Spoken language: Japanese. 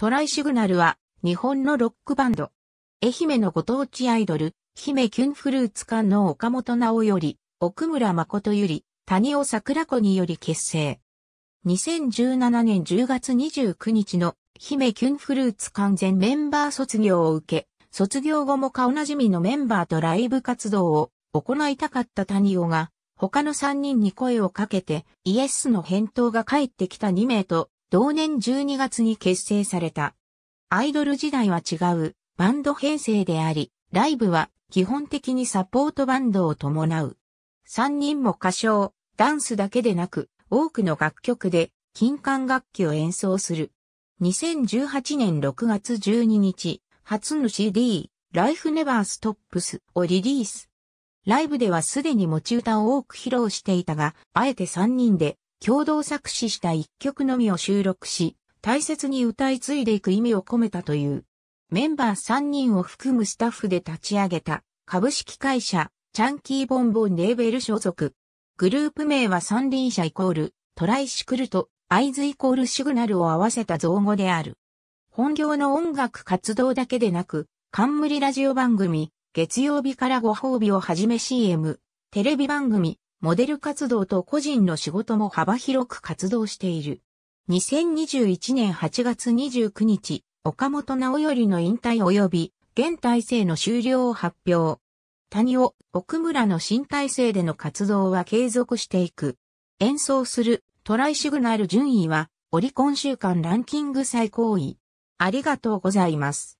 トライシグナルは、日本のロックバンド。愛媛のご当地アイドル、姫キュンフルーツ館の岡本直より、奥村誠より、谷尾桜子により結成。2017年10月29日の姫キュンフルーツ完全メンバー卒業を受け、卒業後も顔なじみのメンバーとライブ活動を行いたかった谷尾が、他の3人に声をかけてイエスの返答が返ってきた2名と同年12月に結成された。アイドル時代は違うバンド編成であり、ライブは基本的にサポートバンドを伴う。3人も歌唱、ダンスだけでなく、多くの楽曲で金管楽器を演奏する。2018年6月12日、初の CD、Life Never Stops をリリース。ライブではすでに持ち歌を多く披露していたが、あえて3人で共同作詞した一曲のみを収録し、大切に歌い継いでいく意味を込めたという。メンバー3人を含むスタッフで立ち上げた株式会社チャンキーボンボンレーベル所属。グループ名は三輪車イコールトライシクルとアイズイコールシグナルを合わせた造語である。本業の音楽活動だけでなく、冠ラジオ番組、月曜日からご褒美をはじめ CM、テレビ番組、モデル活動と個人の仕事も幅広く活動している。2021年8月29日、岡本直頼の引退及び現体制の終了を発表。谷尾、奥村の新体制での活動は継続していく。演奏するトライシグナル順位はオリコン週間ランキング最高位。ありがとうございます。